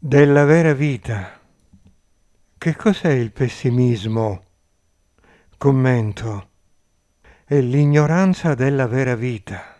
della vera vita. Che cos'è il pessimismo? Commento. È l'ignoranza della vera vita.